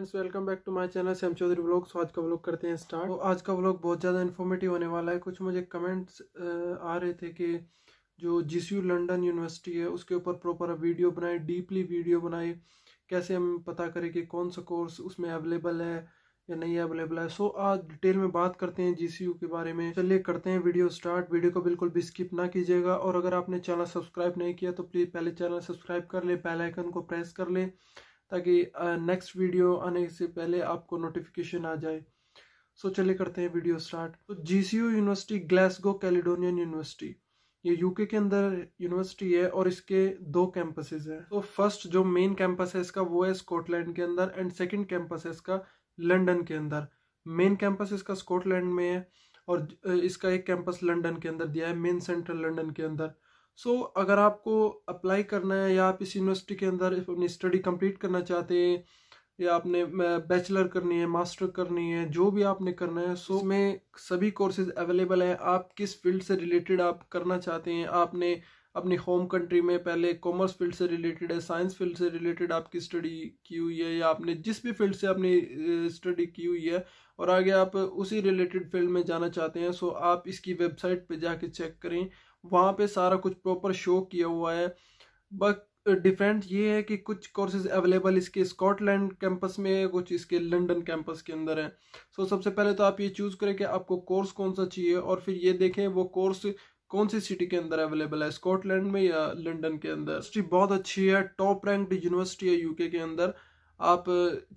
friends welcome back to my channel Sam Chaudhary blog so आज का blog करते हैं स्टार्ट तो आज का ब्लॉग बहुत ज़्यादा इन्फॉर्मेटिव होने वाला है कुछ मुझे कमेंट्स आ रहे थे कि जो जी लंडन यूनिवर्सिटी है उसके ऊपर प्रॉपर वीडियो बनाए डीपली वीडियो बनाए कैसे हम पता करें कि कौन सा कोर्स उसमें अवेलेबल है या नहीं अवेलेबल है सो आज डिटेल में बात करते हैं जी के बारे में चलिए करते हैं वीडियो स्टार्ट वीडियो को बिल्कुल भी स्किप ना कीजिएगा और अगर आपने चैनल सब्सक्राइब नहीं किया तो प्लीज़ पहले चैनल सब्सक्राइब कर ले पहलाइकन को प्रेस कर ले ताकि नेक्स्ट वीडियो आने से पहले आपको नोटिफिकेशन आ जाए सो so, चले करते हैं वीडियो स्टार्ट तो जी यूनिवर्सिटी ग्लासगो कैलिडोनियन यूनिवर्सिटी ये यूके के अंदर यूनिवर्सिटी है और इसके दो कैंपसेस हैं तो फर्स्ट जो मेन कैंपस है इसका वो है स्कॉटलैंड के अंदर एंड सेकेंड कैंपस है इसका लंडन के अंदर मेन कैंपस इसका स्कॉटलैंड में है और इसका एक कैंपस लंडन के अंदर दिया है मेन सेंट्रल लंडन के अंदर सो so, अगर आपको अप्लाई करना है या आप इस यूनिवर्सिटी के अंदर अपनी स्टडी कंप्लीट करना चाहते हैं या आपने बैचलर करनी है मास्टर करनी है जो भी आपने करना है सो में सभी कोर्सेज अवेलेबल हैं आप किस फील्ड से रिलेटेड आप करना चाहते हैं आपने अपनी होम कंट्री में पहले कॉमर्स फील्ड से रिलेटेड है साइंस फील्ड से रिलेटेड आपकी स्टडी की हुई है या आपने जिस भी फील्ड से अपनी स्टडी की हुई है और आगे आप उसी रिलेटेड फील्ड में जाना चाहते हैं सो आप इसकी वेबसाइट पे जाके चेक करें वहाँ पे सारा कुछ प्रॉपर शो किया हुआ है बट डिफरेंट ये है कि कुछ कोर्सेज अवेलेबल इसके स्कॉटलैंड कैंपस में है कुछ इसके लंदन कैंपस के अंदर है सो so, सबसे पहले तो आप ये चूज़ करें कि आपको कोर्स कौन सा चाहिए और फिर ये देखें वो कोर्स कौन सी सिटी के अंदर अवेलेबल है स्कॉटलैंड में या लंदन के अंदर यूनिवर्सिटी बहुत अच्छी है टॉप रैंक्ड यूनिवर्सिटी है यूके के अंदर आप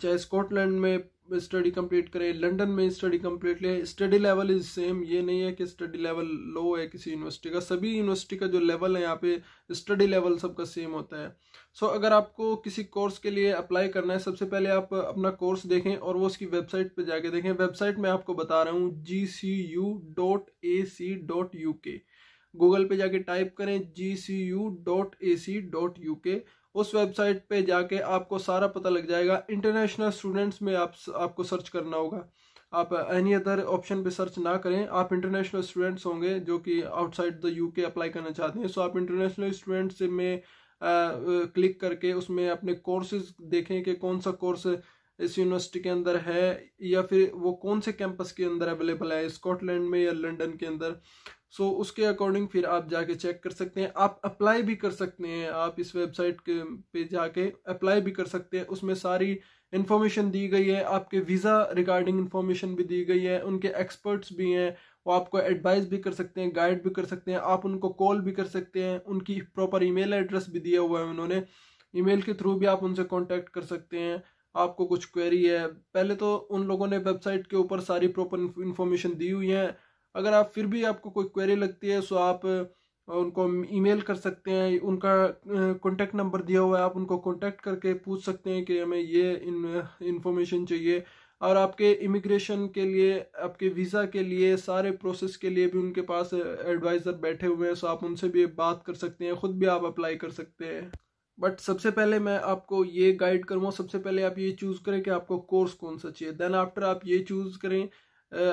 चाहे स्कॉटलैंड में स्टडी कंप्लीट करे लंदन में स्टडी कंप्लीट ले स्टडी लेवल इज सेम ये नहीं है कि स्टडी लेवल लो है किसी यूनिवर्सिटी का सभी यूनिवर्सिटी का जो लेवल है यहाँ पे स्टडी लेवल सबका सेम होता है सो so, अगर आपको किसी कोर्स के लिए अप्लाई करना है सबसे पहले आप अपना कोर्स देखें और वो उसकी वेबसाइट पे जाके देखें वेबसाइट में आपको बता रहा हूँ G C U dot A C dot U K Google पे जाके टाइप करें G C U dot A C dot U K उस वेबसाइट पे जाके आपको सारा पता लग जाएगा इंटरनेशनल स्टूडेंट्स में आप आपको सर्च करना होगा आप एनी अदर ऑप्शन पे सर्च ना करें आप इंटरनेशनल स्टूडेंट्स होंगे जो कि आउटसाइड द यूके अप्लाई करना चाहते हैं सो आप इंटरनेशनल स्टूडेंट्स में क्लिक करके उसमें अपने कोर्सेज देखें कि कौन सा कोर्स इस यूनिवर्सिटी के अंदर है या फिर वो कौन से कैंपस के अंदर अवेलेबल है स्कॉटलैंड में या लंदन के अंदर सो so, उसके अकॉर्डिंग फिर आप जाके चेक कर सकते हैं आप अप्लाई भी कर सकते हैं आप इस वेबसाइट के पे जाके अप्लाई भी कर सकते हैं उसमें सारी इन्फॉर्मेशन दी गई है आपके वीज़ा रिगार्डिंग इन्फॉर्मेशन भी दी गई है उनके एक्सपर्ट्स भी हैं वो आपको एडवाइस भी कर सकते हैं गाइड भी कर सकते हैं आप उनको कॉल भी कर सकते हैं उनकी प्रॉपर ईमेल एड्रेस भी दिया हुआ है उन्होंने ईमेल के थ्रू भी आप उनसे कांटेक्ट कर सकते हैं आपको कुछ क्वेरी है पहले तो उन लोगों ने वेबसाइट के ऊपर सारी प्रॉपर इन्फॉर्मेशन दी हुई है अगर आप फिर भी आपको कोई क्वेरी लगती है सो आप उनको ईमेल कर सकते हैं उनका कॉन्टैक्ट नंबर दिया हुआ है आप उनको कॉन्टैक्ट करके पूछ सकते हैं कि हमें ये इन्फॉर्मेशन चाहिए और आपके इमिग्रेशन के लिए आपके वीज़ा के लिए सारे प्रोसेस के लिए भी उनके पास एडवाइज़र बैठे हुए हैं सो आप उनसे भी बात कर सकते हैं ख़ुद भी आप अप्लाई कर सकते हैं बट सबसे पहले मैं आपको ये गाइड करूँगा सबसे पहले आप ये चूज़ करें कि आपको कोर्स कौन सा चाहिए देन आफ्टर आप ये चूज़ करें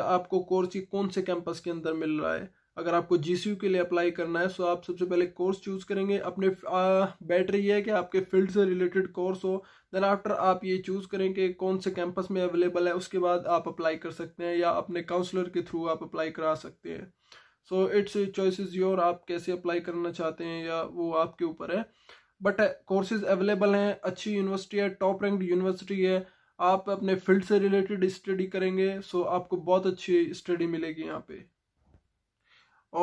आपको कोर्स ये कौन से कैंपस के अंदर मिल रहा है अगर आपको जी के लिए अप्लाई करना है सो आप सबसे पहले कोर्स चूज़ करेंगे अपने बेटर ये है कि आपके फील्ड से रिलेटेड कोर्स हो देन आफ्टर आप ये चूज़ करें कि कौन से कैंपस में अवेलेबल है उसके बाद आप अप्लाई कर सकते हैं या अपने काउंसलर के थ्रू आप अप्लाई करा सकते हैं सो इट्स चॉइस योर आप कैसे अप्लाई करना चाहते हैं या वो आपके ऊपर है बट कोर्सेज अवेलेबल हैं अच्छी यूनिवर्सिटी है टॉप रैंक यूनिवर्सिटी है आप अपने फील्ड से रिलेटेड स्टडी करेंगे सो आपको बहुत अच्छी स्टडी मिलेगी यहाँ पे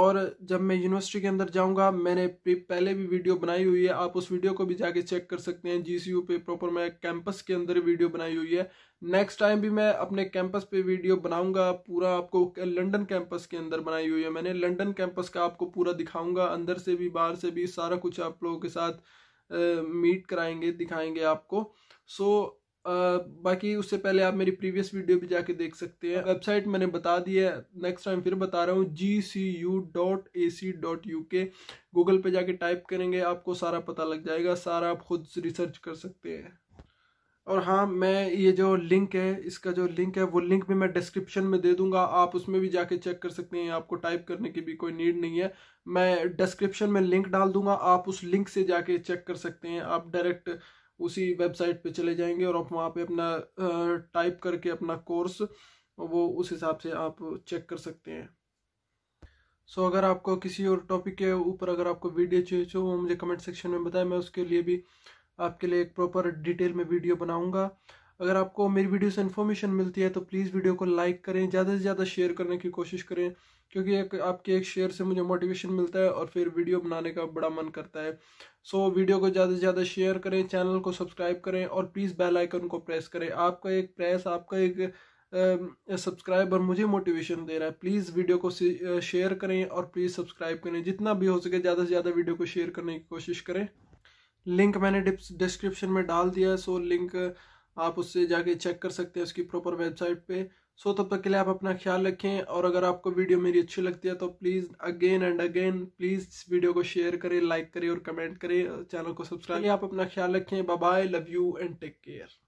और जब मैं यूनिवर्सिटी के अंदर जाऊँगा मैंने पहले भी वीडियो बनाई हुई है आप उस वीडियो को भी जाके चेक कर सकते हैं जी पे प्रॉपर मैं कैंपस के अंदर वीडियो बनाई हुई है नेक्स्ट टाइम भी मैं अपने कैंपस पे वीडियो बनाऊंगा पूरा आपको लंदन कैंपस के अंदर बनाई हुई है मैंने लंदन कैंपस का आपको पूरा दिखाऊंगा अंदर से भी बाहर से भी सारा कुछ आप लोगों के साथ मीट कराएंगे दिखाएंगे आपको सो so, बाकी उससे पहले आप मेरी प्रीवियस वीडियो भी जाके देख सकते हैं वेबसाइट मैंने बता दी है नेक्स्ट टाइम फिर बता रहा हूँ G C U dot A C dot U K Google पे जाके टाइप करेंगे आपको सारा पता लग जाएगा सारा आप खुद रिसर्च कर सकते हैं और हाँ मैं ये जो लिंक है इसका जो लिंक है वो लिंक भी मैं डिस्क्रिप्शन में दे दूंगा आप उसमें भी जाके चेक कर सकते हैं आपको टाइप करने की भी कोई नीड नहीं है मैं डिस्क्रिप्शन में लिंक डाल दूंगा आप उस लिंक से जाके चेक कर सकते हैं आप डायरेक्ट उसी वेबसाइट पे चले जाएंगे और आप वहाँ पे अपना टाइप करके अपना कोर्स वो उस हिसाब से आप चेक कर सकते हैं सो so, अगर आपको किसी और टॉपिक के ऊपर अगर आपको वीडियो चाहिए तो वो मुझे कमेंट सेक्शन में बताएं मैं उसके लिए भी आपके लिए एक प्रॉपर डिटेल में वीडियो बनाऊँगा अगर आपको मेरी वीडियो से इन्फॉर्मेशन मिलती है तो प्लीज़ वीडियो को लाइक करें ज़्यादा से ज़्यादा शेयर करने की कोशिश करें क्योंकि एक आपके एक शेयर से मुझे मोटिवेशन मिलता है और फिर वीडियो बनाने का बड़ा मन करता है सो so, वीडियो को ज़्यादा से ज़्यादा शेयर करें चैनल को सब्सक्राइब करें और प्लीज़ बेल आइकन को प्रेस करें आपका एक प्रेस आपका एक सब्सक्राइबर मुझे मोटिवेशन दे रहा है प्लीज़ वीडियो को शेयर करें और प्लीज़ सब्सक्राइब करें जितना भी हो सके ज़्यादा से ज़्यादा वीडियो को शेयर करने की कोशिश करें लिंक मैंने डिस्क्रिप्शन में डाल दिया है सो लिंक आप उससे जाके चेक कर सकते हैं उसकी प्रॉपर वेबसाइट पे सो तब तक के लिए आप अपना ख्याल रखें और अगर आपको वीडियो मेरी अच्छी लगती है तो please again and again please इस वीडियो को शेयर करें लाइक करें और कमेंट करें चैनल को सब्सक्राइब आप अपना ख्याल रखें bye love you and take care